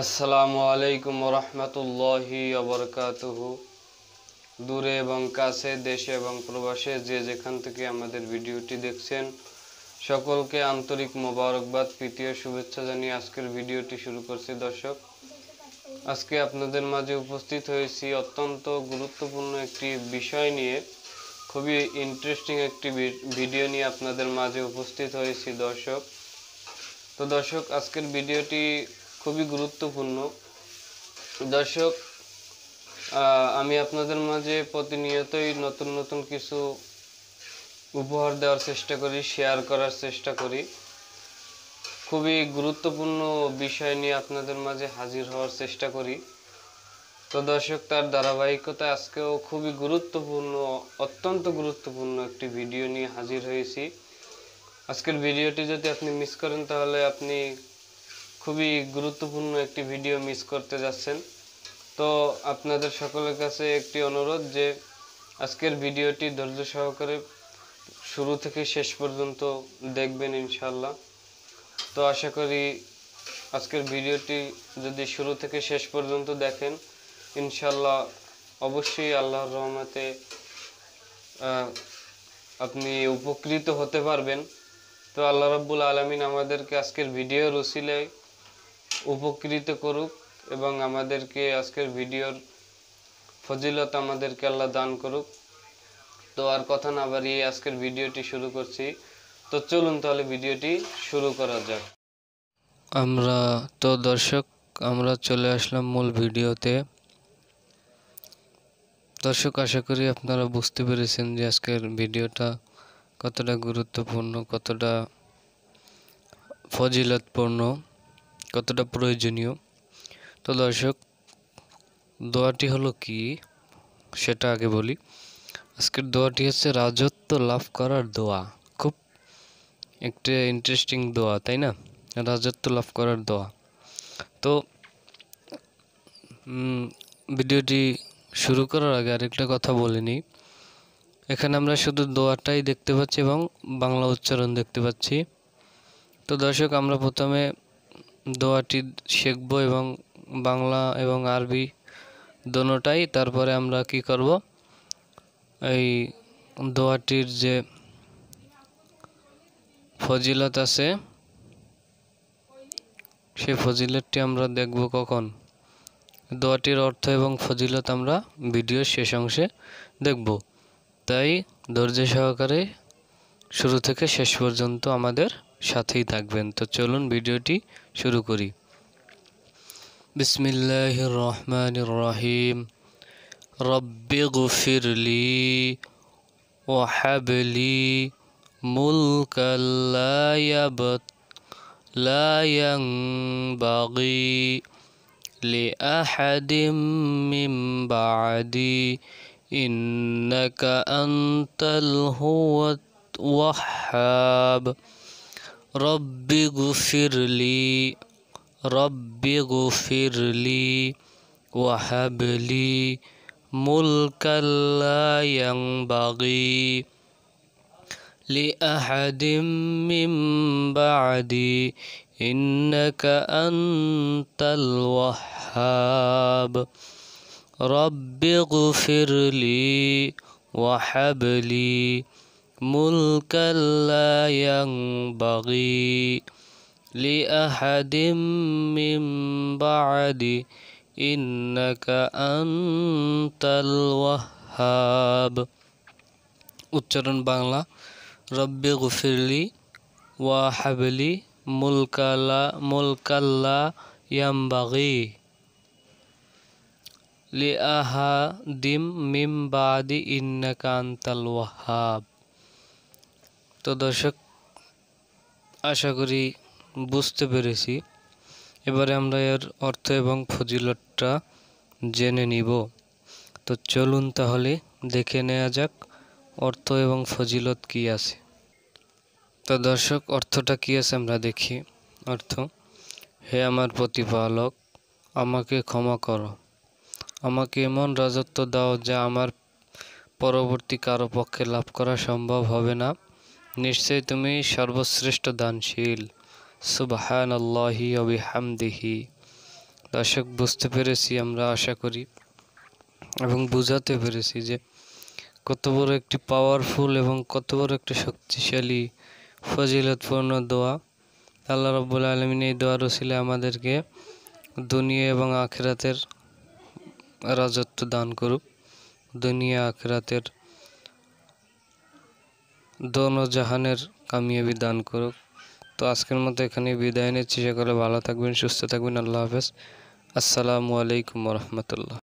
আসসালামু আলাইকুম রহমতুল্লাহি আবরকাতহ দূরে এবং কাছে দেশে এবং প্রবাসে যে যেখান থেকে আমাদের ভিডিওটি দেখছেন সকলকে আন্তরিক মোবারকবাদ প্রীতীয় শুভেচ্ছা জানিয়ে আজকের ভিডিওটি শুরু করছি দর্শক আজকে আপনাদের মাঝে উপস্থিত হয়েছি অত্যন্ত গুরুত্বপূর্ণ একটি বিষয় নিয়ে খুবই ইন্টারেস্টিং একটি ভিডিও নিয়ে আপনাদের মাঝে উপস্থিত হয়েছি দর্শক তো দর্শক আজকের ভিডিওটি খুবই গুরুত্বপূর্ণ দর্শক আমি আপনাদের মাঝে প্রতিনিয়তই নতুন নতুন কিছু উপহার দেওয়ার চেষ্টা করি শেয়ার করার চেষ্টা করি খুবই গুরুত্বপূর্ণ বিষয় নিয়ে আপনাদের মাঝে হাজির হওয়ার চেষ্টা করি তো দর্শক তার ধারাবাহিকতা আজকেও খুবই গুরুত্বপূর্ণ অত্যন্ত গুরুত্বপূর্ণ একটি ভিডিও নিয়ে হাজির হয়েছি আজকের ভিডিওটি যদি আপনি মিস করেন তাহলে আপনি খুবই গুরুত্বপূর্ণ একটি ভিডিও মিস করতে যাচ্ছেন তো আপনাদের সকলের কাছে একটি অনুরোধ যে আজকের ভিডিওটি ধৈর্য সহকারে শুরু থেকে শেষ পর্যন্ত দেখবেন ইনশাল্লাহ তো আশা করি আজকের ভিডিওটি যদি শুরু থেকে শেষ পর্যন্ত দেখেন ইনশাল্লাহ অবশ্যই আল্লাহর রহমতে আপনি উপকৃত হতে পারবেন তো আল্লাহ রব্বুল আলমিন আমাদেরকে আজকের ভিডিও রসিলে উপকৃত করুক এবং আমাদেরকে আজকের ভিডিওর ফজিলত আমাদেরকে আল্লাহ দান করুক তো আর কথা না বাড়িয়ে আজকের ভিডিওটি শুরু করছি তো চলুন তাহলে ভিডিওটি শুরু করা যাক আমরা তো দর্শক আমরা চলে আসলাম মূল ভিডিওতে দর্শক আশা করি আপনারা বুঝতে পেরেছেন যে আজকের ভিডিওটা কতটা গুরুত্বপূর্ণ কতটা ফজিলতপূর্ণ কতটা প্রয়োজনীয় তো দর্শক দোয়াটি হলো কি সেটা আগে বলি আজকের দোয়াটি হচ্ছে রাজত্ব লাভ করার দোয়া খুব একটা ইন্টারেস্টিং দোয়া তাই না রাজত্ব লাভ করার দোয়া তো ভিডিওটি শুরু করার আগে আরেকটা কথা বলিনি এখানে আমরা শুধু দোয়াটাই দেখতে পাচ্ছি এবং বাংলা উচ্চারণ দেখতে পাচ্ছি তো দর্শক আমরা প্রথমে দোয়াটি শিখব এবং বাংলা এবং আরবি দোনোটাই তারপরে আমরা কি করব এই দোয়াটির যে ফজিলত আছে সেই ফজিলতটি আমরা দেখব কখন দোয়াটির অর্থ এবং ফজিলত আমরা ভিডিওর শেষ অংশে দেখব তাই ধৈর্য সহকারে শুরু থেকে শেষ পর্যন্ত আমাদের সাথেই থাকবেন তো চলুন ভিডিওটি শুরু করি বিসমিল্লাহ রহমান রহিম রব্বে গফিরলি ওহাবলি মুলকাল্লায়াবত লায়াং বাগি لأحد من بعدي إنك أنت الهوى الوهاب رب اغفر لي رب اغفر لي وهب لي ملكا لا ينبغي لأحد من بعدي إنك أنت الوهاب رب اغفر لي وحب لي mulkan la yang bagi li mim min ba'di innaka antal wahhab ucaran bangla rabbi gufirli wahabli mulkala mulkala yang bagi li mim min ba'di innaka antal wahhab তো দর্শক আশা করি বুঝতে পেরেছি এবারে আমরা এর অর্থ এবং ফজিলতটা জেনে নিব তো চলুন তাহলে দেখে নেওয়া যাক অর্থ এবং ফজিলত কি আছে তো দর্শক অর্থটা কি আছে আমরা দেখি অর্থ হে আমার প্রতিপালক আমাকে ক্ষমা করো আমাকে এমন রাজত্ব দাও যা আমার পরবর্তী কারো পক্ষে লাভ করা সম্ভব হবে না নিশ্চয় তুমি সর্বশ্রেষ্ঠ দানশীল সুবাহান আল্লাহি দেহি দর্শক বুঝতে পেরেছি আমরা আশা করি এবং বুঝাতে পেরেছি যে কত বড় একটি পাওয়ারফুল এবং কত বড় একটি শক্তিশালী ফজিলতপূর্ণ দোয়া আল্লাহ রব্বুল আলমিন এই দোয়া রসিলে আমাদেরকে দুনিয়া এবং আখেরাতের রাজত্ব দান করুক দুনিয়া আখেরাতের দোনো জাহানের কামিয়াবি দান করুক তো আজকের মতো এখানে বিদায় নিচ্ছি সকলে ভালো থাকবেন সুস্থ থাকবেন আল্লাহ হাফেজ আসসালামু আলাইকুম রহমতুল্লাহ